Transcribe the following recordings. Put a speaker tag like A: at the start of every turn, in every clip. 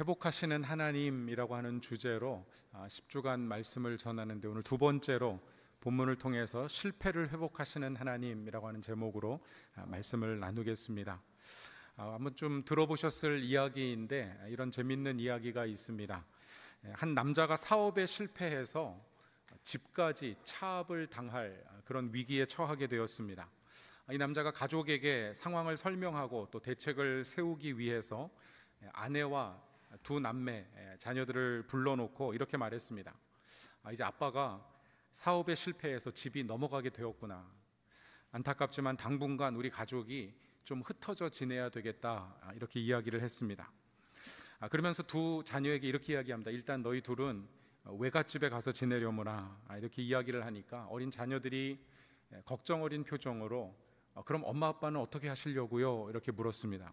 A: 회복하시는 하나님이라고 하는 주제로 10주간 아, 말씀을 전하는데 오늘 두 번째로 본문을 통해서 실패를 회복하시는 하나님이라고 하는 제목으로 아, 말씀을 나누겠습니다. 아, 한번 좀 들어보셨을 이야기인데 이런 재밌는 이야기가 있습니다. 예, 한 남자가 사업에 실패해서 집까지 차압을 당할 그런 위기에 처하게 되었습니다. 이 남자가 가족에게 상황을 설명하고 또 대책을 세우기 위해서 예, 아내와 두 남매 예, 자녀들을 불러놓고 이렇게 말했습니다. 아, 이제 아빠가 사업에 실패해서 집이 넘어가게 되었구나. 안타깝지만 당분간 우리 가족이 좀 흩어져 지내야 되겠다 아, 이렇게 이야기를 했습니다. 아, 그러면서 두 자녀에게 이렇게 이야기합니다. 일단 너희 둘은 어, 외갓집에 가서 지내려무나 아, 이렇게 이야기를 하니까 어린 자녀들이 예, 걱정 어린 표정으로 어, 그럼 엄마 아빠는 어떻게 하시려고요? 이렇게 물었습니다.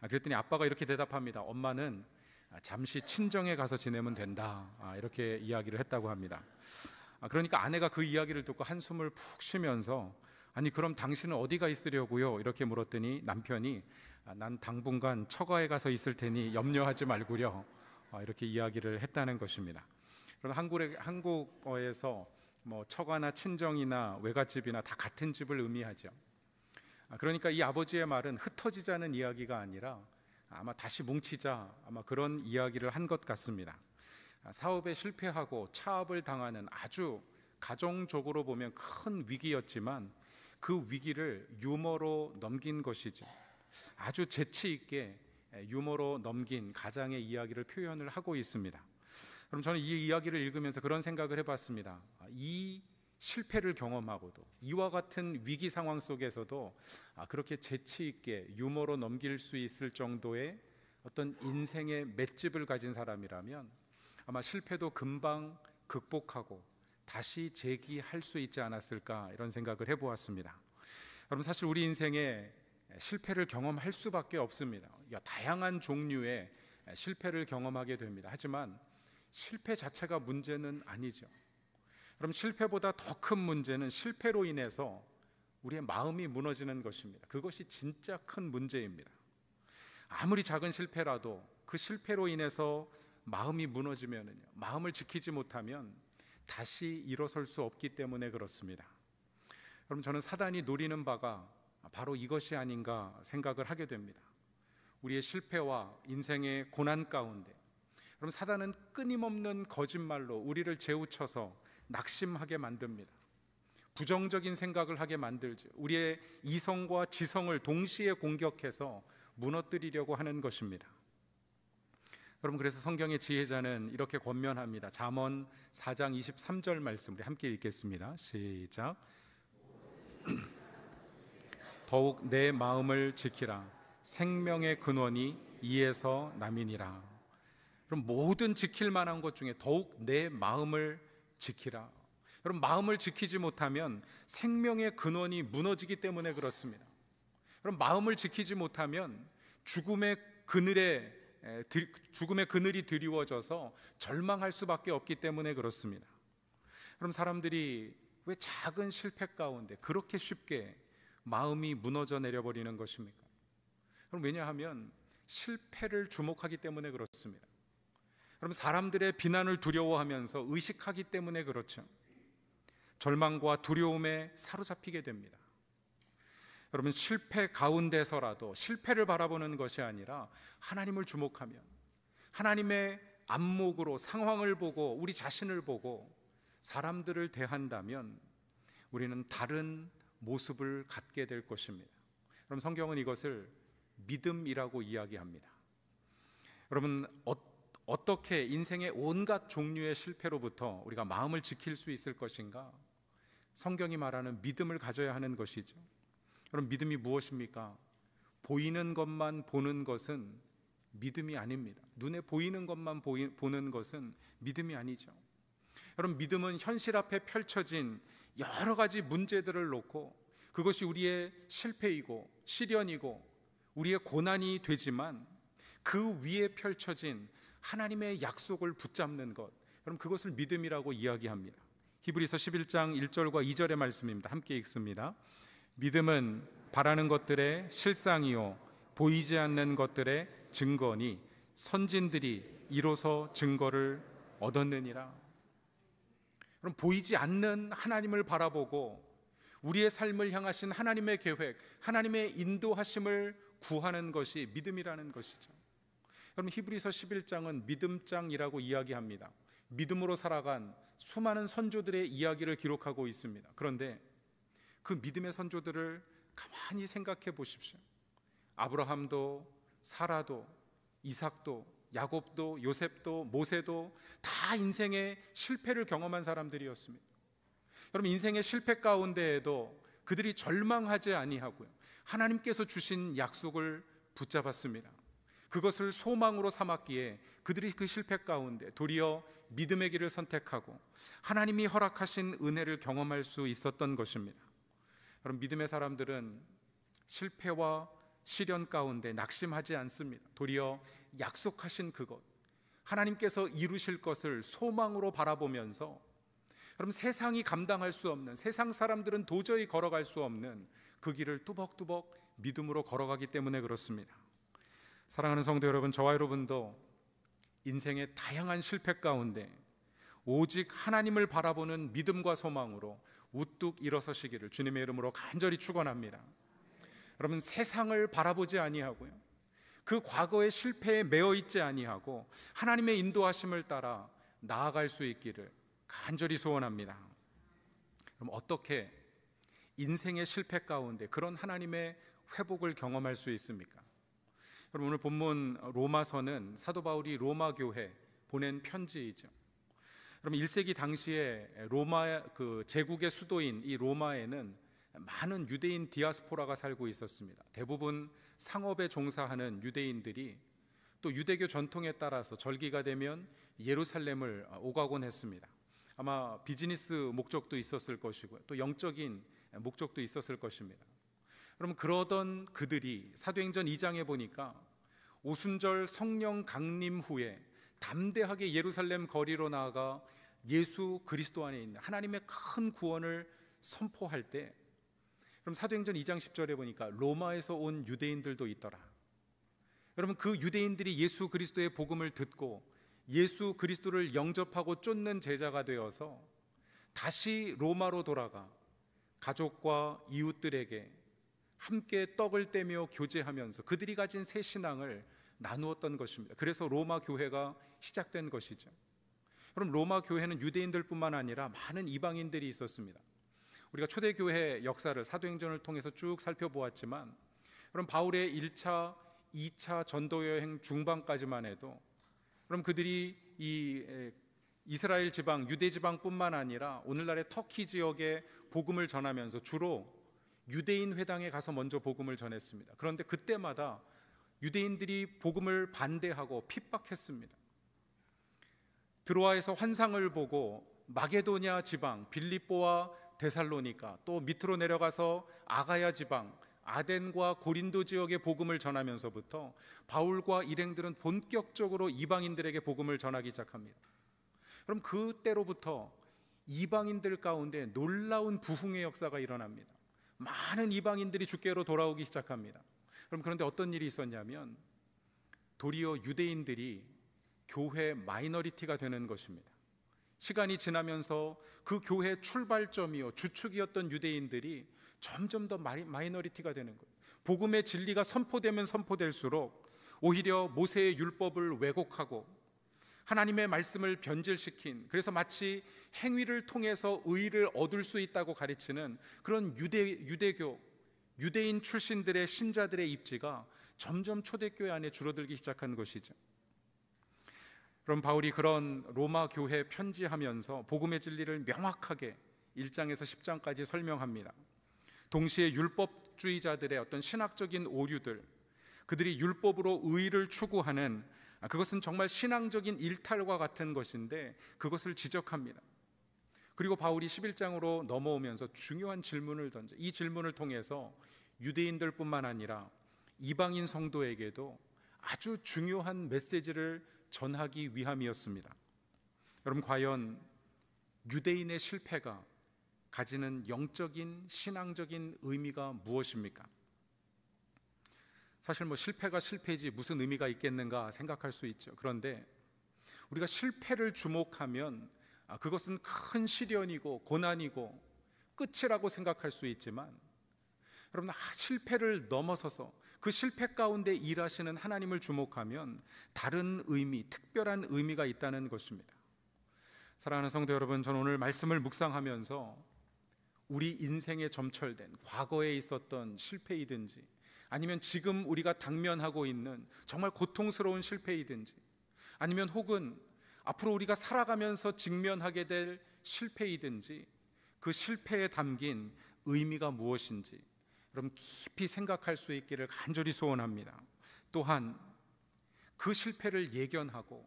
A: 아, 그랬더니 아빠가 이렇게 대답합니다. 엄마는 아, 잠시 친정에 가서 지내면 된다 아, 이렇게 이야기를 했다고 합니다. 아, 그러니까 아내가 그 이야기를 듣고 한숨을 푹 쉬면서 아니 그럼 당신은 어디가 있으려고요? 이렇게 물었더니 남편이 난 당분간 처가에 가서 있을 테니 염려하지 말구려 이렇게 이야기를 했다는 것입니다. 그럼 한국에 한국어에서 뭐 처가나 친정이나 외갓집이나 다 같은 집을 의미하죠. 그러니까 이 아버지의 말은 흩어지자는 이야기가 아니라 아마 다시 뭉치자 아마 그런 이야기를 한 것 같습니다. 사업에 실패하고 차압을 당하는 아주 가정적으로 보면 큰 위기였지만 그 위기를 유머로 넘긴 것이지 아주 재치 있게 유머로 넘긴 가장의 이야기를 표현을 하고 있습니다. 그럼 저는 이 이야기를 읽으면서 그런 생각을 해봤습니다. 이 실패를 경험하고도 이와 같은 위기 상황 속에서도 아, 그렇게 재치 있게 유머로 넘길 수 있을 정도의 어떤 인생의 맷집을 가진 사람이라면 아마 실패도 금방 극복하고 다시 재기할 수 있지 않았을까 이런 생각을 해보았습니다. 여러분 사실 우리 인생에 실패를 경험할 수밖에 없습니다. 다양한 종류의 실패를 경험하게 됩니다. 하지만 실패 자체가 문제는 아니죠. 그럼 실패보다 더 큰 문제는 실패로 인해서 우리의 마음이 무너지는 것입니다. 그것이 진짜 큰 문제입니다. 아무리 작은 실패라도 그 실패로 인해서 마음이 무너지면은요. 마음을 지키지 못하면 다시 일어설 수 없기 때문에 그렇습니다. 그럼 저는 사단이 노리는 바가 바로 이것이 아닌가 생각을 하게 됩니다. 우리의 실패와 인생의 고난 가운데 그럼 사단은 끊임없는 거짓말로 우리를 재우쳐서 낙심하게 만듭니다. 부정적인 생각을 하게 만들죠. 우리의 이성과 지성을 동시에 공격해서 무너뜨리려고 하는 것입니다. 여러분 그래서 성경의 지혜자는 이렇게 권면합니다. 잠언 4장 23절 말씀 우리 함께 읽겠습니다. 시작. 더욱 내 마음을 지키라. 생명의 근원이 이에서 남이니라. 그럼 모든 지킬 만한 것 중에 더욱 내 마음을 지키라. 여러분 마음을 지키지 못하면 생명의 근원이 무너지기 때문에 그렇습니다. 여러분 마음을 지키지 못하면 죽음의 그늘에 죽음의 그늘이 드리워져서 절망할 수밖에 없기 때문에 그렇습니다. 그럼 사람들이 왜 작은 실패 가운데 그렇게 쉽게 마음이 무너져 내려버리는 것입니까? 그럼 왜냐하면 실패를 주목하기 때문에 그렇습니다. 그러분 사람들의 비난을 두려워하면서 의식하기 때문에 그렇죠. 절망과 두려움에 사로잡히게 됩니다. 여러분 실패 가운데서라도 실패를 바라보는 것이 아니라 하나님을 주목하며 하나님의 안목으로 상황을 보고 우리 자신을 보고 사람들을 대한다면 우리는 다른 모습을 갖게 될 것입니다. 그럼 성경은 이것을 믿음이라고 이야기합니다. 여러분 어떤 어떻게 인생의 온갖 종류의 실패로부터 우리가 마음을 지킬 수 있을 것인가? 성경이 말하는 믿음을 가져야 하는 것이죠. 그럼 믿음이 무엇입니까? 보이는 것만 보는 것은 믿음이 아닙니다. 눈에 보이는 것만 보이, 보는 것은 믿음이 아니죠. 여러분, 믿음은 현실 앞에 펼쳐진 여러 가지 문제들을 놓고 그것이 우리의 실패이고 시련이고 우리의 고난이 되지만 그 위에 펼쳐진 하나님의 약속을 붙잡는 것. 여러분 그것을 믿음이라고 이야기합니다. 히브리서 11장 1절과 2절의 말씀입니다. 함께 읽습니다. 믿음은 바라는 것들의 실상이요 보이지 않는 것들의 증거니 선진들이 이로써 증거를 얻었느니라. 그럼 보이지 않는 하나님을 바라보고 우리의 삶을 향하신 하나님의 계획, 하나님의 인도하심을 구하는 것이 믿음이라는 것이죠. 여러분 히브리서 11장은 믿음장이라고 이야기합니다. 믿음으로 살아간 수많은 선조들의 이야기를 기록하고 있습니다. 그런데 그 믿음의 선조들을 가만히 생각해 보십시오. 아브라함도 사라도 이삭도 야곱도 요셉도 모세도 다 인생의 실패를 경험한 사람들이었습니다. 여러분 인생의 실패 가운데에도 그들이 절망하지 아니하고요. 하나님께서 주신 약속을 붙잡았습니다. 그것을 소망으로 삼았기에 그들이 그 실패 가운데 도리어 믿음의 길을 선택하고 하나님이 허락하신 은혜를 경험할 수 있었던 것입니다. 여러 믿음의 사람들은 실패와 시련 가운데 낙심하지 않습니다. 도리어 약속하신 그것 하나님께서 이루실 것을 소망으로 바라보면서 그럼 세상이 감당할 수 없는 세상 사람들은 도저히 걸어갈 수 없는 그 길을 뚜벅뚜벅 믿음으로 걸어가기 때문에 그렇습니다. 사랑하는 성도 여러분, 저와 여러분도 인생의 다양한 실패 가운데 오직 하나님을 바라보는 믿음과 소망으로 우뚝 일어서시기를 주님의 이름으로 간절히 축원합니다. 여러분 세상을 바라보지 아니하고요. 그 과거의 실패에 매어 있지 아니하고 하나님의 인도하심을 따라 나아갈 수 있기를 간절히 소원합니다. 그럼 어떻게 인생의 실패 가운데 그런 하나님의 회복을 경험할 수 있습니까? 그럼 오늘 본문 로마서는 사도 바울이 로마 교회 보낸 편지이죠. 그럼 1세기 당시에 로마 그 제국의 수도인 이 로마에는 많은 유대인 디아스포라가 살고 있었습니다. 대부분 상업에 종사하는 유대인들이 또 유대교 전통에 따라서 절기가 되면 예루살렘을 오가곤 했습니다. 아마 비즈니스 목적도 있었을 것이고 또 영적인 목적도 있었을 것입니다. 그럼 그러던 그들이 사도행전 2장에 보니까 오순절 성령 강림 후에 담대하게 예루살렘 거리로 나아가 예수 그리스도 안에 있는 하나님의 큰 구원을 선포할 때 그럼 사도행전 2장 10절에 보니까 로마에서 온 유대인들도 있더라. 여러분 그 유대인들이 예수 그리스도의 복음을 듣고 예수 그리스도를 영접하고 쫓는 제자가 되어서 다시 로마로 돌아가 가족과 이웃들에게 함께 떡을 떼며 교제하면서 그들이 가진 새 신앙을 나누었던 것입니다. 그래서 로마 교회가 시작된 것이죠. 그럼 로마 교회는 유대인들뿐만 아니라 많은 이방인들이 있었습니다. 우리가 초대교회 역사를 사도행전을 통해서 쭉 살펴보았지만 그럼 바울의 1차, 2차 전도 여행 중반까지만 해도 그럼 그들이 이 이스라엘 지방, 유대 지방뿐만 아니라 오늘날의 터키 지역에 복음을 전하면서 주로 유대인 회당에 가서 먼저 복음을 전했습니다. 그런데 그때마다 유대인들이 복음을 반대하고 핍박했습니다. 드로아에서 환상을 보고 마게도냐 지방, 빌립보와 데살로니카, 또 밑으로 내려가서 아가야 지방, 아덴과 고린도 지역의 복음을 전하면서부터 바울과 일행들은 본격적으로 이방인들에게 복음을 전하기 시작합니다. 그럼 그때로부터 이방인들 가운데 놀라운 부흥의 역사가 일어납니다. 많은 이방인들이 주께로 돌아오기 시작합니다. 그럼 그런데 어떤 일이 있었냐면 도리어 유대인들이 교회 마이너리티가 되는 것입니다. 시간이 지나면서 그 교회 출발점이요 주축이었던 유대인들이 점점 더 마이너리티가 되는 거 복음의 진리가 선포되면 선포될수록 오히려 모세의 율법을 왜곡하고 하나님의 말씀을 변질시킨 그래서 마치 행위를 통해서 의를 얻을 수 있다고 가르치는 그런 유대 유대교 유대인 출신들의 신자들의 입지가 점점 초대교회 안에 줄어들기 시작한 것이죠. 그럼 바울이 그런 로마 교회 편지하면서 복음의 진리를 명확하게 1장에서 10장까지 설명합니다. 동시에 율법주의자들의 어떤 신학적인 오류들, 그들이 율법으로 의를 추구하는 아, 그것은 정말 신앙적인 일탈과 같은 것인데 그것을 지적합니다. 그리고 바울이 11장으로 넘어오면서 중요한 질문을 던져 이 질문을 통해서 유대인들뿐만 아니라 이방인 성도에게도 아주 중요한 메시지를 전하기 위함이었습니다. 여러분 과연 유대인의 실패가 가지는 영적인 신앙적인 의미가 무엇입니까? 사실 뭐 실패가 실패지 무슨 의미가 있겠는가 생각할 수 있죠. 그런데 우리가 실패를 주목하면 아, 그것은 큰 시련이고 고난이고 끝이라고 생각할 수 있지만 여러분 아, 실패를 넘어서서 그 실패 가운데 일하시는 하나님을 주목하면 다른 의미, 특별한 의미가 있다는 것입니다. 사랑하는 성도 여러분, 저는 오늘 말씀을 묵상하면서 우리 인생에 점철된 과거에 있었던 실패이든지 아니면 지금 우리가 당면하고 있는 정말 고통스러운 실패이든지 아니면 혹은 앞으로 우리가 살아가면서 직면하게 될 실패이든지 그 실패에 담긴 의미가 무엇인지 여러분 깊이 생각할 수 있기를 간절히 소원합니다. 또한 그 실패를 예견하고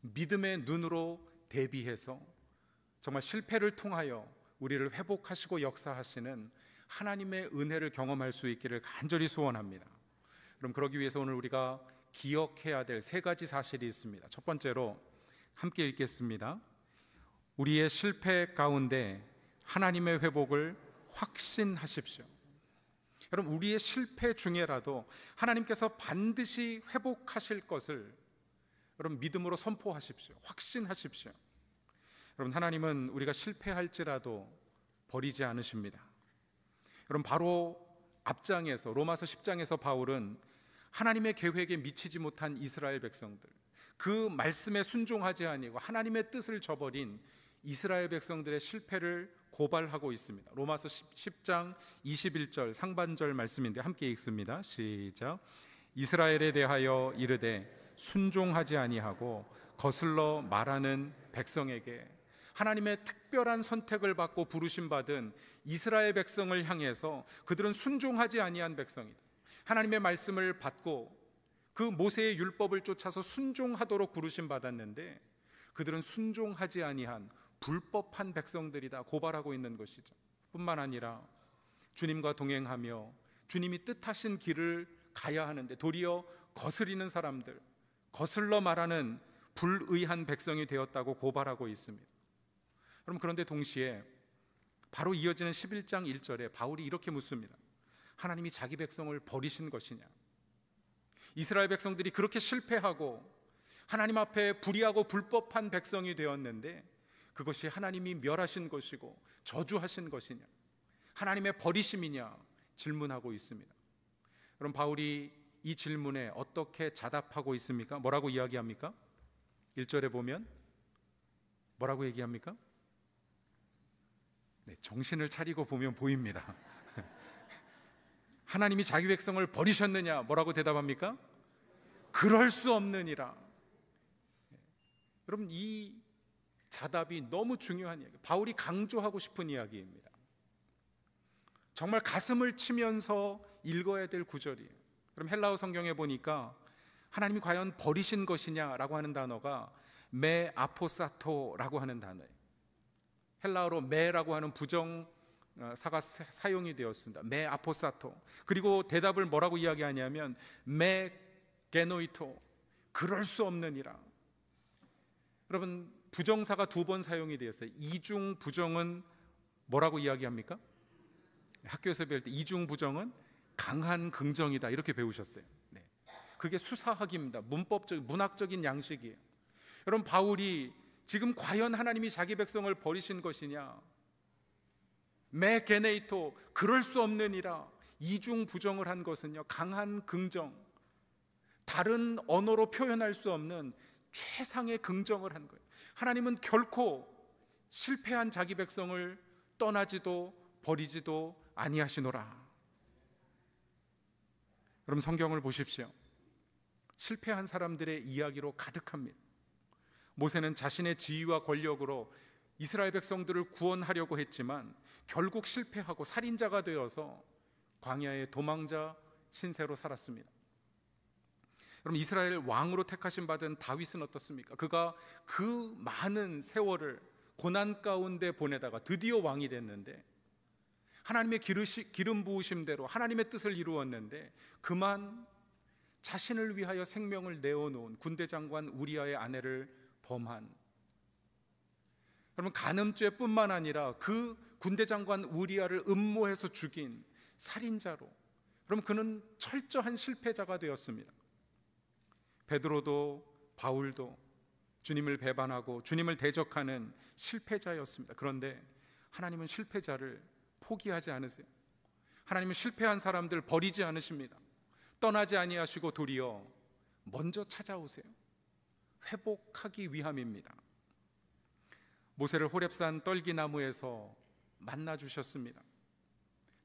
A: 믿음의 눈으로 대비해서 정말 실패를 통하여 우리를 회복하시고 역사하시는 하나님의 은혜를 경험할 수 있기를 간절히 소원합니다. 그럼 그러기 위해서 오늘 우리가 기억해야 될 세 가지 사실이 있습니다. 첫 번째로 함께 읽겠습니다. 우리의 실패 가운데 하나님의 회복을 확신하십시오. 여러분, 우리의 실패 중에라도 하나님께서 반드시 회복하실 것을 여러분 믿음으로 선포하십시오. 확신하십시오. 여러분, 하나님은 우리가 실패할지라도 버리지 않으십니다. 여러분, 바로 앞장에서 로마서 10장에서 바울은 하나님의 계획에 미치지 못한 이스라엘 백성들 그 말씀에 순종하지 아니고 하나님의 뜻을 저버린 이스라엘 백성들의 실패를 고발하고 있습니다. 로마서 10장 21절 상반절 말씀인데 함께 읽습니다. 시작. 이스라엘에 대하여 이르되 순종하지 아니하고 거슬러 말하는 백성에게 하나님의 특별한 선택을 받고 부르심 받은 이스라엘 백성을 향해서 그들은 순종하지 아니한 백성이다. 하나님의 말씀을 받고 그 모세의 율법을 쫓아서 순종하도록 부르심 받았는데 그들은 순종하지 아니한 불법한 백성들이다 고발하고 있는 것이죠. 뿐만 아니라 주님과 동행하며 주님이 뜻하신 길을 가야 하는데 도리어 거스리는 사람들, 거슬러 말하는 불의한 백성이 되었다고 고발하고 있습니다. 그럼 그런데 동시에 바로 이어지는 11장 1절에 바울이 이렇게 묻습니다. 하나님이 자기 백성을 버리신 것이냐? 이스라엘 백성들이 그렇게 실패하고 하나님 앞에 불의하고 불법한 백성이 되었는데 그것이 하나님이 멸하신 것이고 저주하신 것이냐 하나님의 버리심이냐 질문하고 있습니다. 그럼 바울이 이 질문에 어떻게 자답하고 있습니까? 뭐라고 이야기합니까? 1절에 보면 뭐라고 얘기합니까? 네, 정신을 차리고 보면 보입니다. 하나님이 자기 백성을 버리셨느냐? 뭐라고 대답합니까? 그럴 수 없느니라. 여러분, 이 자답이 너무 중요한 이야기. 바울이 강조하고 싶은 이야기입니다. 정말 가슴을 치면서 읽어야 될 구절이에요. 그럼 헬라어 성경에 보니까 하나님이 과연 버리신 것이냐라고 하는 단어가 메 아포사토라고 하는 단어예요. 헬라어로 메라고 하는 부정 어, 사가 사용이 되었습니다. 메 아포사토. 그리고 대답을 뭐라고 이야기하냐면 메 게노이토. 그럴 수 없느니라. 여러분 부정사가 두 번 사용이 되었어요. 이중 부정은 뭐라고 이야기합니까? 학교에서 배울 때 이중 부정은 강한 긍정이다 이렇게 배우셨어요. 네. 그게 수사학입니다. 문법적 문학적인 양식이에요. 여러분 바울이 지금 과연 하나님이 자기 백성을 버리신 것이냐? 메게네이토 그럴 수없는이라 이중 부정을 한 것은요 강한 긍정 다른 언어로 표현할 수 없는 최상의 긍정을 한 거예요 하나님은 결코 실패한 자기 백성을 떠나지도 버리지도 아니하시노라 그럼 성경을 보십시오 실패한 사람들의 이야기로 가득합니다 모세는 자신의 지위와 권력으로 이스라엘 백성들을 구원하려고 했지만 결국 실패하고 살인자가 되어서 광야의 도망자 신세로 살았습니다. 그럼 이스라엘 왕으로 택하신 받은 다윗은 어떻습니까? 그가 그 많은 세월을 고난 가운데 보내다가 드디어 왕이 됐는데 하나님의 기름 부으심대로 하나님의 뜻을 이루었는데 그만 자신을 위하여 생명을 내어놓은 군대 장관 우리아의 아내를 범한 그러면 간음죄뿐만 아니라 그 군대 장관 우리아를 음모해서 죽인 살인자로 그럼 그는 철저한 실패자가 되었습니다. 베드로도 바울도 주님을 배반하고 주님을 대적하는 실패자였습니다. 그런데 하나님은 실패자를 포기하지 않으세요. 하나님은 실패한 사람들 버리지 않으십니다. 떠나지 아니하시고 도리어 먼저 찾아오세요. 회복하기 위함입니다. 모세를 호렙산 떨기나무에서 만나 주셨습니다.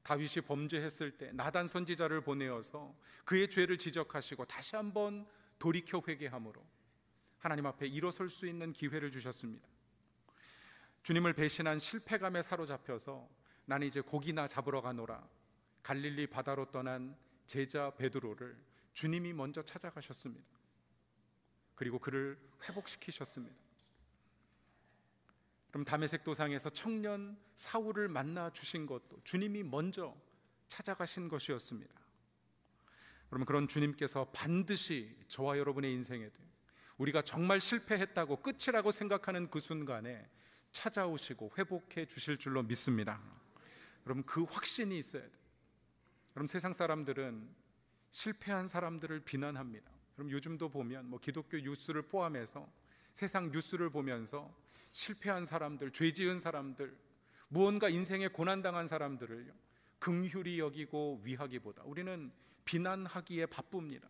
A: 다윗이 범죄했을 때 나단 선지자를 보내어서 그의 죄를 지적하시고 다시 한번 돌이켜 회개함으로 하나님 앞에 일어설 수 있는 기회를 주셨습니다. 주님을 배신한 실패감에 사로잡혀서 나는 이제 고기나 잡으러 가노라. 갈릴리 바다로 떠난 제자 베드로를 주님이 먼저 찾아가셨습니다. 그리고 그를 회복시키셨습니다. 그럼 담메색 도상에서 청년 사울을 만나 주신 것도 주님이 먼저 찾아가신 것이었습니다. 그러면 그런 주님께서 반드시 저와 여러분의 인생에도 우리가 정말 실패했다고 끝이라고 생각하는 그 순간에 찾아오시고 회복해 주실 줄로 믿습니다. 그럼 그 확신이 있어야 돼. 그럼 세상 사람들은 실패한 사람들을 비난합니다. 그럼 요즘도 보면 뭐 기독교 뉴스를 포함해서 세상 뉴스를 보면서 실패한 사람들, 죄 지은 사람들, 무언가 인생에 고난당한 사람들을 긍휼히 여기고 위하기보다 우리는 비난하기에 바쁩니다.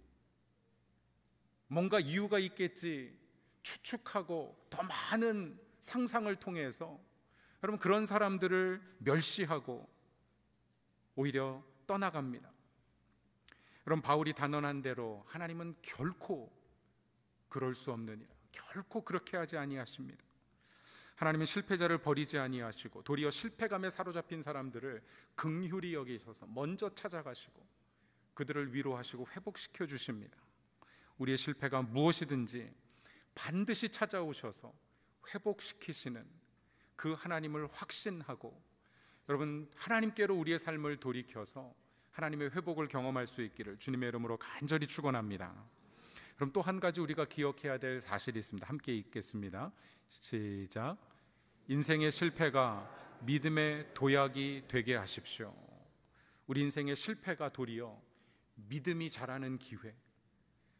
A: 뭔가 이유가 있겠지 추측하고 더 많은 상상을 통해서 여러분 그런 사람들을 멸시하고 오히려 떠나갑니다. 여러분 바울이 단언한 대로 하나님은 결코 그럴 수 없느니라. 결코 그렇게 하지 아니하십니다. 하나님은 실패자를 버리지 아니하시고 도리어 실패감에 사로잡힌 사람들을 긍휼히 여기셔서 먼저 찾아가시고 그들을 위로하시고 회복시켜 주십니다. 우리의 실패가 무엇이든지 반드시 찾아오셔서 회복시키시는 그 하나님을 확신하고 여러분 하나님께로 우리의 삶을 돌이켜서 하나님의 회복을 경험할 수 있기를 주님의 이름으로 간절히 축원합니다. 그럼 또 한 가지 우리가 기억해야 될 사실이 있습니다. 함께 읽겠습니다. 시작. 인생의 실패가 믿음의 도약이 되게 하십시오. 우리 인생의 실패가 도리어 믿음이 자라는 기회,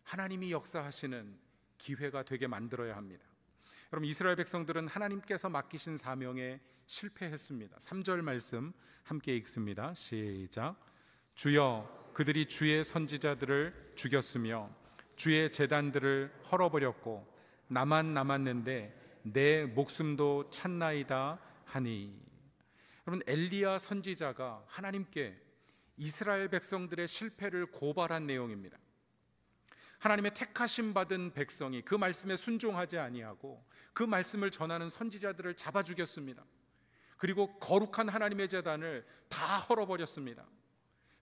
A: 하나님이 역사하시는 기회가 되게 만들어야 합니다. 여러분 이스라엘 백성들은 하나님께서 맡기신 사명에 실패했습니다. 3절 말씀 함께 읽습니다. 시작. 주여 그들이 주의 선지자들을 죽였으며 주의 재단들을 헐어버렸고 나만 남았는데 내 목숨도 찾나이다 하니 여러분 엘리야 선지자가 하나님께 이스라엘 백성들의 실패를 고발한 내용입니다. 하나님의 택하심 받은 백성이 그 말씀에 순종하지 아니하고 그 말씀을 전하는 선지자들을 잡아 죽였습니다. 그리고 거룩한 하나님의 재단을 다 헐어버렸습니다.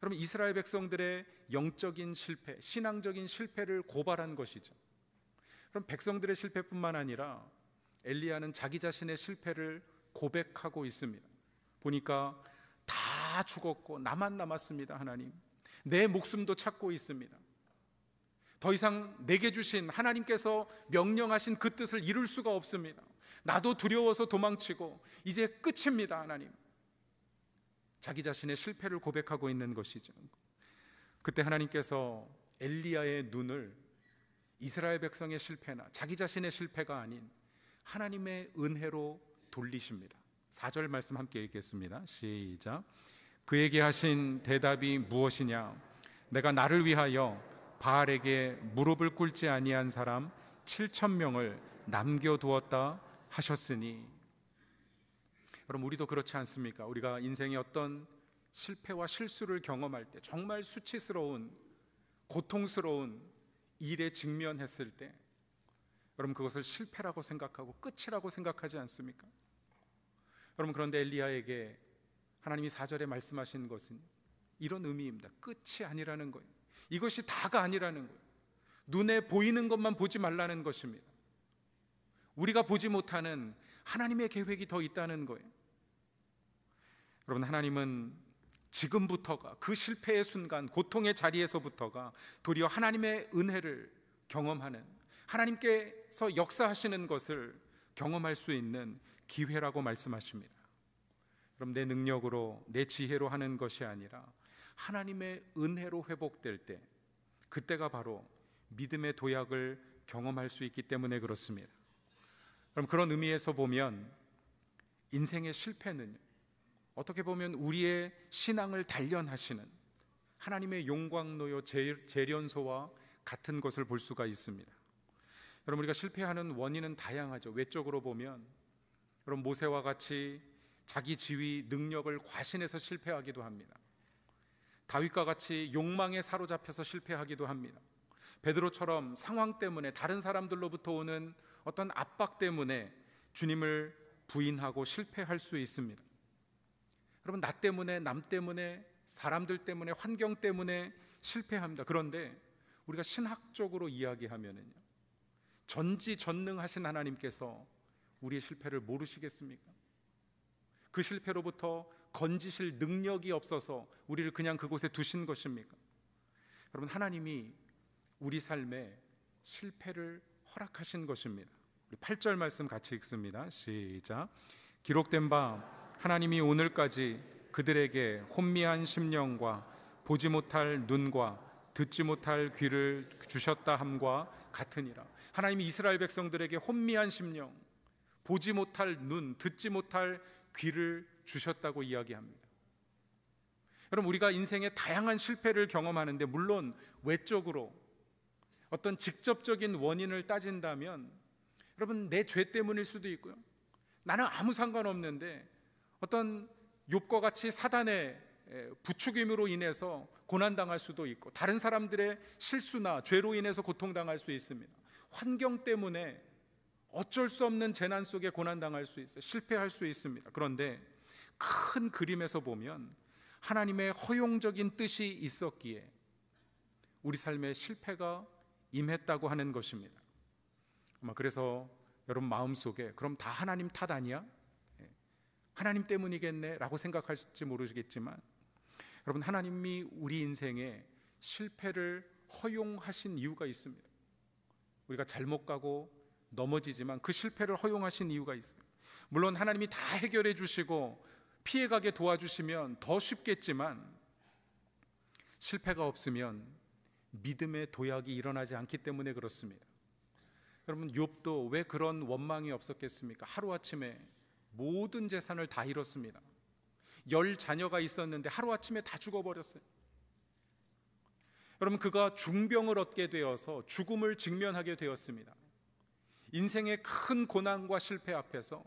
A: 그럼 이스라엘 백성들의 영적인 실패, 신앙적인 실패를 고발한 것이죠. 그럼 백성들의 실패뿐만 아니라 엘리야는 자기 자신의 실패를 고백하고 있습니다. 보니까 다 죽었고 나만 남았습니다, 하나님. 내 목숨도 찾고 있습니다. 더 이상 내게 주신 하나님께서 명령하신 그 뜻을 이룰 수가 없습니다. 나도 두려워서 도망치고 이제 끝입니다, 하나님. 자기 자신의 실패를 고백하고 있는 것이죠. 그때 하나님께서 엘리야의 눈을 이스라엘 백성의 실패나 자기 자신의 실패가 아닌 하나님의 은혜로 돌리십니다. 4절 말씀 함께 읽겠습니다. 시작. 그에게 하신 대답이 무엇이냐? 내가 나를 위하여 바알에게 무릎을 꿇지 아니한 사람 7천 명을 남겨 두었다 하셨으니 그럼 우리도 그렇지 않습니까? 우리가 인생의 어떤 실패와 실수를 경험할 때 정말 수치스러운 고통스러운 일에 직면했을 때 여러분 그것을 실패라고 생각하고 끝이라고 생각하지 않습니까? 여러분 그런데 엘리야에게 하나님이 사절에 말씀하신 것은 이런 의미입니다. 끝이 아니라는 거예요. 이것이 다가 아니라는 거예요. 눈에 보이는 것만 보지 말라는 것입니다. 우리가 보지 못하는 하나님의 계획이 더 있다는 거예요. 여러분 하나님은 지금부터가 그 실패의 순간 고통의 자리에서부터가 도리어 하나님의 은혜를 경험하는 하나님께서 역사하시는 것을 경험할 수 있는 기회라고 말씀하십니다. 그럼 내 능력으로 내 지혜로 하는 것이 아니라 하나님의 은혜로 회복될 때 그때가 바로 믿음의 도약을 경험할 수 있기 때문에 그렇습니다. 그럼 그런 의미에서 보면 인생의 실패는 어떻게 보면 우리의 신앙을 단련하시는 하나님의 용광로요 재련소와 같은 것을 볼 수가 있습니다. 여러분 우리가 실패하는 원인은 다양하죠. 외적으로 보면 여러분 모세와 같이 자기 지위 능력을 과신해서 실패하기도 합니다. 다윗과 같이 욕망에 사로잡혀서 실패하기도 합니다. 베드로처럼 상황 때문에 다른 사람들로부터 오는 어떤 압박 때문에 주님을 부인하고 실패할 수 있습니다. 여러분 나 때문에 남 때문에 사람들 때문에 환경 때문에 실패합니다. 그런데 우리가 신학적으로 이야기하면은요. 전지전능하신 하나님께서 우리의 실패를 모르시겠습니까? 그 실패로부터 건지실 능력이 없어서 우리를 그냥 그곳에 두신 것입니까? 여러분 하나님이 우리 삶에 실패를 허락하신 것입니다. 우리 8절 말씀 같이 읽습니다. 시작. 기록된 바 하나님이 오늘까지 그들에게 혼미한 심령과 보지 못할 눈과 듣지 못할 귀를 주셨다 함과 같으니라. 하나님이 이스라엘 백성들에게 혼미한 심령, 보지 못할 눈, 듣지 못할 귀를 주셨다고 이야기합니다. 여러분 우리가 인생의 다양한 실패를 경험하는데 물론 외적으로 어떤 직접적인 원인을 따진다면 여러분 내 죄 때문일 수도 있고요. 나는 아무 상관없는데 어떤 욥과 같이 사단의 부추김으로 인해서 고난당할 수도 있고 다른 사람들의 실수나 죄로 인해서 고통당할 수 있습니다. 환경 때문에 어쩔 수 없는 재난 속에 고난당할 수 있어요. 실패할 수 있습니다. 그런데 큰 그림에서 보면 하나님의 허용적인 뜻이 있었기에 우리 삶에 실패가 임했다고 하는 것입니다. 아마 그래서 여러분 마음속에 그럼 다 하나님 탓 아니야? 하나님 때문이겠네라고 생각할지 모르겠지만 여러분 하나님이 우리 인생에 실패를 허용하신 이유가 있습니다. 우리가 잘못 가고 넘어지지만 그 실패를 허용하신 이유가 있어요. 물론 하나님이 다 해결해 주시고 피해가게 도와주시면 더 쉽겠지만 실패가 없으면 믿음의 도약이 일어나지 않기 때문에 그렇습니다. 여러분 욥도 왜 그런 원망이 없었겠습니까? 하루아침에 모든 재산을 다 잃었습니다. 열 자녀가 있었는데 하루아침에 다 죽어버렸어요. 여러분, 그가 중병을 얻게 되어서 죽음을 직면하게 되었습니다. 인생의 큰 고난과 실패 앞에서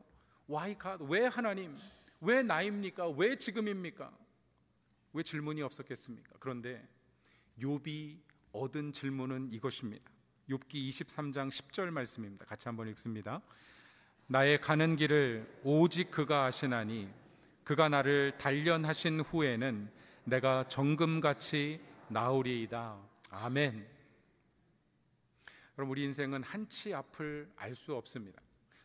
A: Why God? 왜 하나님? 왜 나입니까? 왜 지금입니까? 왜 질문이 없었겠습니까? 그런데 욥이 얻은 질문은 이것입니다. 욥기 23장 10절 말씀입니다. 같이 한번 읽습니다. 나의 가는 길을 오직 그가 아시나니 그가 나를 단련하신 후에는 내가 정금같이 나오리이다. 아멘. 그럼 우리 인생은 한치 앞을 알 수 없습니다.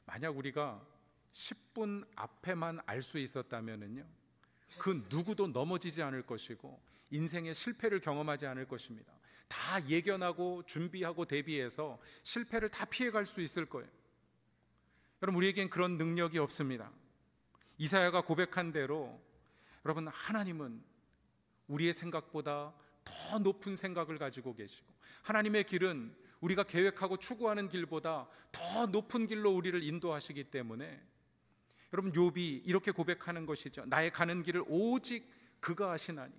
A: 만약 우리가 10분 앞에만 알 수 있었다면은요. 그 누구도 넘어지지 않을 것이고 인생의 실패를 경험하지 않을 것입니다. 다 예견하고 준비하고 대비해서 실패를 다 피해 갈수 있을 거예요. 여러분 우리에겐 그런 능력이 없습니다. 이사야가 고백한 대로 여러분 하나님은 우리의 생각보다 더 높은 생각을 가지고 계시고 하나님의 길은 우리가 계획하고 추구하는 길보다 더 높은 길로 우리를 인도하시기 때문에 여러분 요비 이렇게 고백하는 것이죠. 나의 가는 길을 오직 그가 아시나니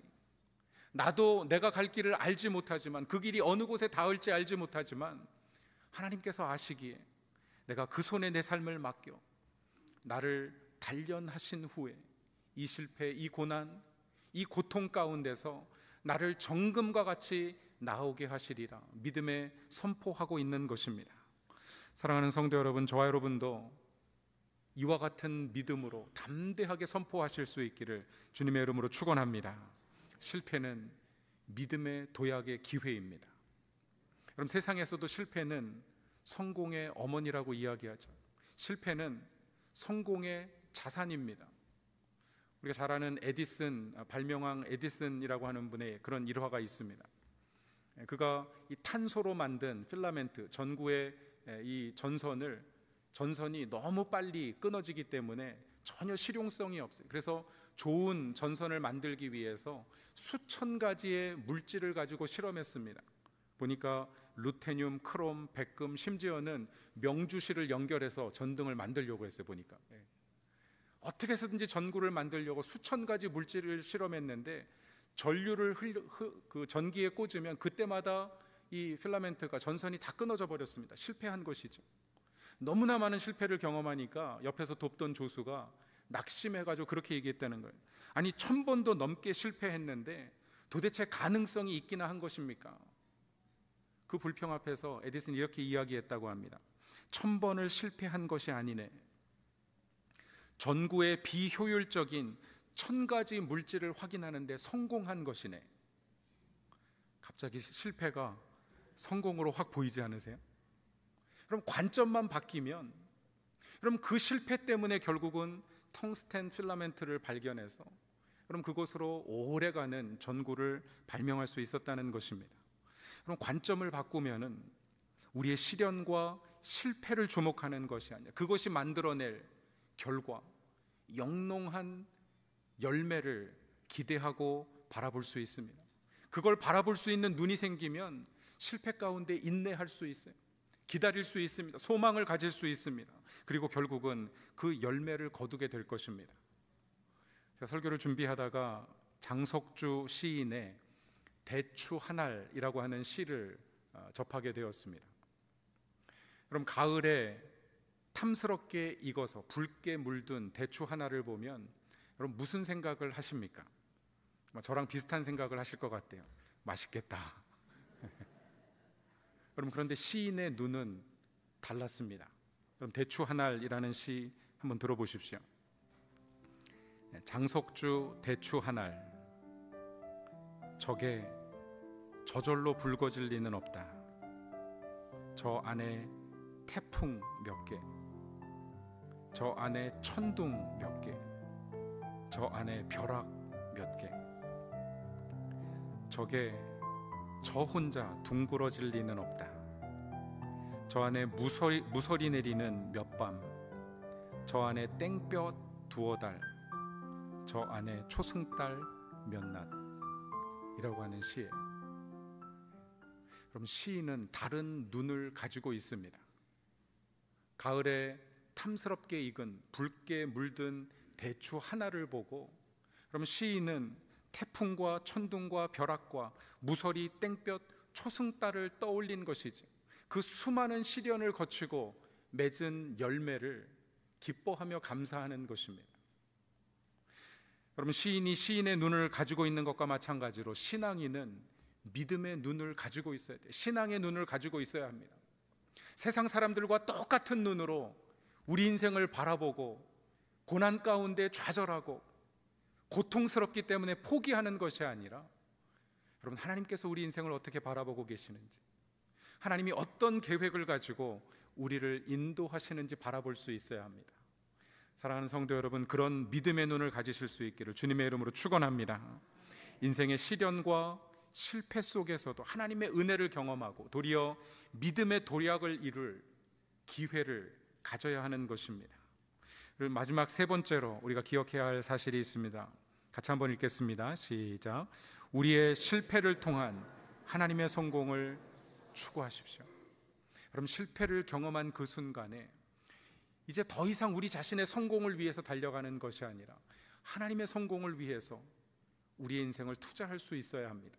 A: 나도 내가 갈 길을 알지 못하지만 그 길이 어느 곳에 닿을지 알지 못하지만 하나님께서 아시기에 내가 그 손에 내 삶을 맡겨 나를 단련하신 후에 이 실패, 이 고난, 이 고통 가운데서 나를 정금과 같이 나오게 하시리라 믿음에 선포하고 있는 것입니다. 사랑하는 성도 여러분, 저와 여러분도 이와 같은 믿음으로 담대하게 선포하실 수 있기를 주님의 이름으로 축원합니다. 실패는 믿음의 도약의 기회입니다. 여러분 세상에서도 실패는 성공의 어머니라고 이야기하죠. 실패는 성공의 자산입니다. 우리가 잘 아는 에디슨 아, 발명왕 에디슨이라고 하는 분의 그런 일화가 있습니다. 예, 그가 이 탄소로 만든 필라멘트 전구의 예, 이 전선을 전선이 너무 빨리 끊어지기 때문에 전혀 실용성이 없어요. 그래서 좋은 전선을 만들기 위해서 수천 가지의 물질을 가지고 실험했습니다. 보니까 루테늄, 크롬, 백금, 심지어는 명주실을 연결해서 전등을 만들려고 했어요. 보니까 예. 어떻게 해서든지 전구를 만들려고 수천 가지 물질을 실험했는데 전류를 흘려, 흐, 그 전기에 꽂으면 그때마다 이 필라멘트가 전선이 다 끊어져 버렸습니다. 실패한 것이죠. 너무나 많은 실패를 경험하니까 옆에서 돕던 조수가 낙심해가지고 그렇게 얘기했다는 거예요. 아니 천 번도 넘게 실패했는데 도대체 가능성이 있기나 한 것입니까? 그 불평 앞에서 에디슨이 이렇게 이야기했다고 합니다. 천 번을 실패한 것이 아니네. 전구의 비효율적인 천 가지 물질을 확인하는데 성공한 것이네. 갑자기 실패가 성공으로 확 보이지 않으세요? 그럼 관점만 바뀌면 그럼 그 실패 때문에 결국은 텅스텐 필라멘트를 발견해서 그럼 그것으로 오래가는 전구를 발명할 수 있었다는 것입니다. 그럼 관점을 바꾸면은 우리의 시련과 실패를 주목하는 것이 아니라 그것이 만들어낼 결과 영롱한 열매를 기대하고 바라볼 수 있습니다. 그걸 바라볼 수 있는 눈이 생기면 실패 가운데 인내할 수 있어요. 기다릴 수 있습니다. 소망을 가질 수 있습니다. 그리고 결국은 그 열매를 거두게 될 것입니다. 제가 설교를 준비하다가 장석주 시인의 대추 한 알이라고 하는 시를 어, 접하게 되었습니다. 그럼 가을에 탐스럽게 익어서 붉게 물든 대추 하나를 보면 여러분 무슨 생각을 하십니까? 뭐 저랑 비슷한 생각을 하실 것 같아요. 맛있겠다. 여러분 그런데 시인의 눈은 달랐습니다. 그럼 대추 한알라는시 한번 들어보십시오. 네, 장석주 대추 한 알. 저게 저절로 붉어질 리는 없다. 저 안에 태풍 몇 개, 저 안에 천둥 몇 개, 저 안에 벼락 몇 개. 저게 저 혼자 둥그러질 리는 없다. 저 안에 무서 무서리 내리는 몇 밤, 저 안에 땡볕 두어 달, 저 안에 초승달 몇 낮. 이라고 하는 시에 그럼 시인은 다른 눈을 가지고 있습니다. 가을에 탐스럽게 익은 붉게 물든 대추 하나를 보고 그럼 시인은 태풍과 천둥과 벼락과 무서리 땡볕 초승달을 떠올린 것이지 그 수많은 시련을 거치고 맺은 열매를 기뻐하며 감사하는 것입니다. 여러분 시인이 시인의 눈을 가지고 있는 것과 마찬가지로 신앙인은 믿음의 눈을 가지고 있어야 돼. 신앙의 눈을 가지고 있어야 합니다. 세상 사람들과 똑같은 눈으로 우리 인생을 바라보고 고난 가운데 좌절하고 고통스럽기 때문에 포기하는 것이 아니라 여러분 하나님께서 우리 인생을 어떻게 바라보고 계시는지 하나님이 어떤 계획을 가지고 우리를 인도하시는지 바라볼 수 있어야 합니다. 사랑하는 성도 여러분 그런 믿음의 눈을 가지실 수 있기를 주님의 이름으로 축원합니다. 인생의 시련과 실패 속에서도 하나님의 은혜를 경험하고 도리어 믿음의 도약을 이룰 기회를 가져야 하는 것입니다. 그리고 마지막 세 번째로 우리가 기억해야 할 사실이 있습니다. 같이 한번 읽겠습니다. 시작. 우리의 실패를 통한 하나님의 성공을 추구하십시오. 그럼 실패를 경험한 그 순간에 이제 더 이상 우리 자신의 성공을 위해서 달려가는 것이 아니라 하나님의 성공을 위해서 우리의 인생을 투자할 수 있어야 합니다.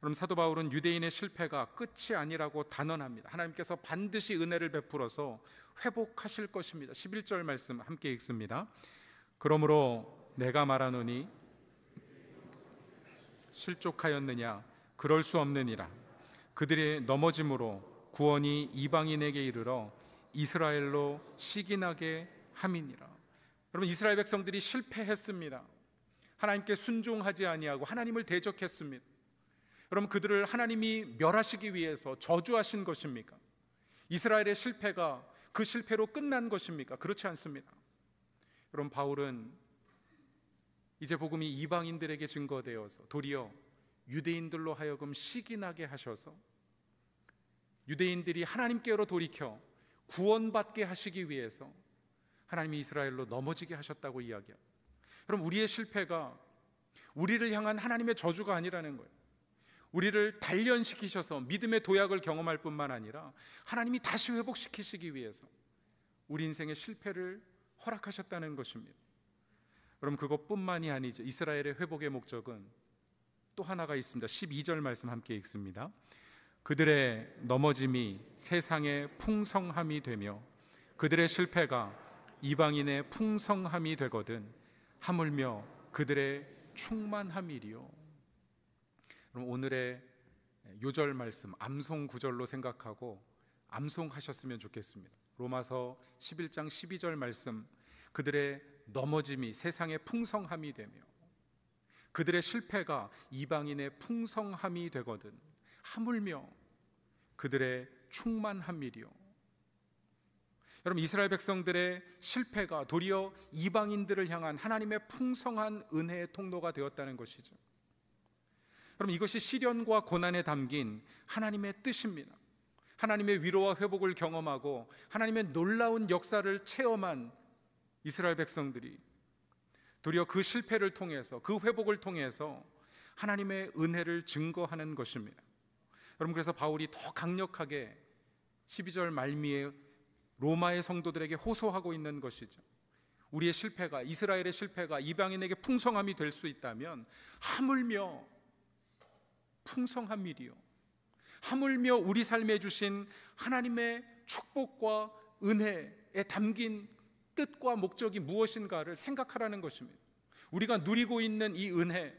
A: 그럼 사도 바울은 유대인의 실패가 끝이 아니라고 단언합니다. 하나님께서 반드시 은혜를 베풀어서 회복하실 것입니다. 11절 말씀 함께 읽습니다. 그러므로 내가 말하노니 실족하였느냐 그럴 수 없느니라 그들의 넘어짐으로 구원이 이방인에게 이르러 이스라엘로 시기나게 함이니라. 여러분 이스라엘 백성들이 실패했습니다. 하나님께 순종하지 아니하고 하나님을 대적했습니다. 여러분 그들을 하나님이 멸하시기 위해서 저주하신 것입니까? 이스라엘의 실패가 그 실패로 끝난 것입니까? 그렇지 않습니다. 여러분 바울은 이제 복음이 이방인들에게 증거되어서 도리어 유대인들로 하여금 시기나게 하셔서 유대인들이 하나님께로 돌이켜 구원받게 하시기 위해서 하나님이 이스라엘로 넘어지게 하셨다고 이야기합니다. 그럼 우리의 실패가 우리를 향한 하나님의 저주가 아니라는 거예요. 우리를 단련시키셔서 믿음의 도약을 경험할 뿐만 아니라 하나님이 다시 회복시키시기 위해서 우리 인생의 실패를 허락하셨다는 것입니다. 여러 그것뿐만이 아니죠. 이스라엘의 회복의 목적은 또 하나가 있습니다. 12절 말씀 함께 읽습니다. 그들의 넘어짐이 세상의 풍성함이 되며 그들의 실패가 이방인의 풍성함이 되거든 하물며 그들의 충만함이리요. 그럼 오늘의 요절 말씀 암송 구절로 생각하고 암송하셨으면 좋겠습니다. 로마서 11장 12절 말씀 그들의 넘어짐이 세상의 풍성함이 되며 그들의 실패가 이방인의 풍성함이 되거든 하물며 그들의 충만함이리요. 여러분 이스라엘 백성들의 실패가 도리어 이방인들을 향한 하나님의 풍성한 은혜의 통로가 되었다는 것이죠. 그럼 이것이 시련과 고난에 담긴 하나님의 뜻입니다. 하나님의 위로와 회복을 경험하고 하나님의 놀라운 역사를 체험한 이스라엘 백성들이 도리어 그 실패를 통해서 그 회복을 통해서 하나님의 은혜를 증거하는 것입니다. 여러분 그래서 바울이 더 강력하게 12절 말미에 로마의 성도들에게 호소하고 있는 것이죠. 우리의 실패가 이스라엘의 실패가 이방인에게 풍성함이 될 수 있다면 하물며 풍성함이리요. 하물며 우리 삶에 주신 하나님의 축복과 은혜에 담긴 뜻과 목적이 무엇인가를 생각하라는 것입니다. 우리가 누리고 있는 이 은혜,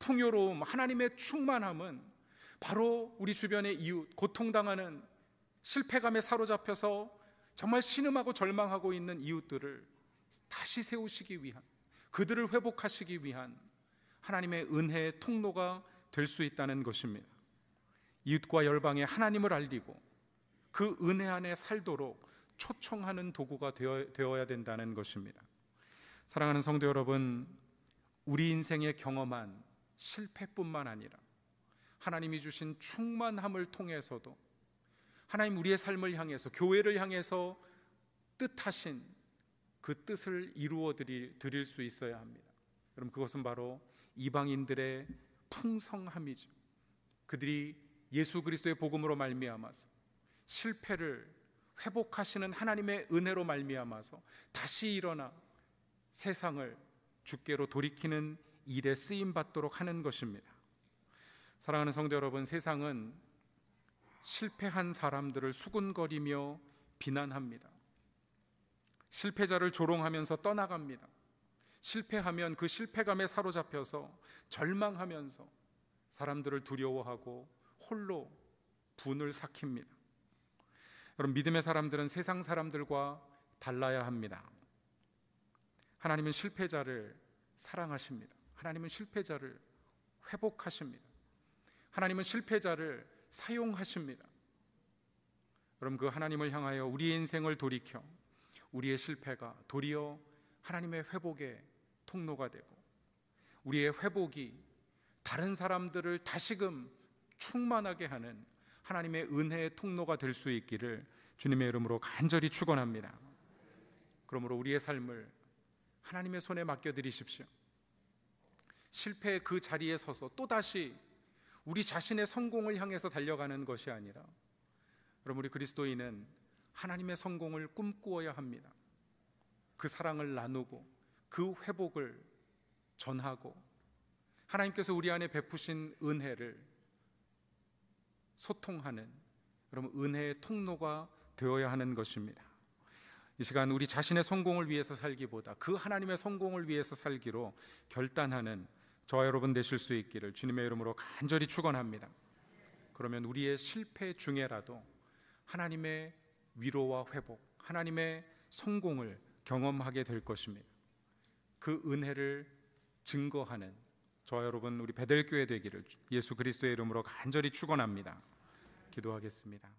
A: 풍요로움, 하나님의 충만함은 바로 우리 주변의 이웃, 고통당하는 실패감에 사로잡혀서 정말 신음하고 절망하고 있는 이웃들을 다시 세우시기 위한, 그들을 회복하시기 위한 하나님의 은혜의 통로가 될수 있다는 것입니다. 이웃과 열방에 하나님을 알리고 그 은혜 안에 살도록 초청하는 도구가 되어, 야 된다는 것입니다. 사랑하는 성도 여러분, 우리 인생의 경험한 실패뿐만 아니라 하나님이 주신 충만함을 통해서도 하나님 우리의 삶을 향해서 교회를 향해서 뜻하신 그 뜻을 이루어 드릴 수 있어야 합니다. 그럼 그것은 바로 이방인들의 풍성함이죠. 그들이 예수 그리스도의 복음으로 말미암아서 실패를 회복하시는 하나님의 은혜로 말미암아서 다시 일어나 세상을 주께로 돌이키는 일에 쓰임 받도록 하는 것입니다. 사랑하는 성도 여러분, 세상은 실패한 사람들을 수군거리며 비난합니다. 실패자를 조롱하면서 떠나갑니다. 실패하면 그 실패감에 사로잡혀서 절망하면서 사람들을 두려워하고 홀로 분을 삭힙니다. 여러분, 믿음의 사람들은 세상 사람들과 달라야 합니다. 하나님은 실패자를 사랑하십니다. 하나님은 실패자를 회복하십니다. 하나님은 실패자를 사용하십니다. 그럼 그 하나님을 향하여 우리의 인생을 돌이켜 우리의 실패가 도리어 하나님의 회복의 통로가 되고 우리의 회복이 다른 사람들을 다시금 충만하게 하는 하나님의 은혜의 통로가 될 수 있기를 주님의 이름으로 간절히 축원합니다. 그러므로 우리의 삶을 하나님의 손에 맡겨 드리십시오. 실패의 그 자리에 서서 또다시 우리 자신의 성공을 향해서 달려가는 것이 아니라 여러분 우리 그리스도인은 하나님의 성공을 꿈꾸어야 합니다. 그 사랑을 나누고 그 회복을 전하고 하나님께서 우리 안에 베푸신 은혜를 소통하는 여러분 은혜의 통로가 되어야 하는 것입니다. 이 시간 우리 자신의 성공을 위해서 살기보다 그 하나님의 성공을 위해서 살기로 결단하는 저 여러분 되실 수 있기를 주님의 이름으로 간절히 축원합니다. 그러면 우리의 실패 중에라도 하나님의 위로와 회복, 하나님의 성공을 경험하게 될 것입니다. 그 은혜를 증거하는 저 여러분 우리 베델교회 되기를 예수 그리스도의 이름으로 간절히 축원합니다. 기도하겠습니다.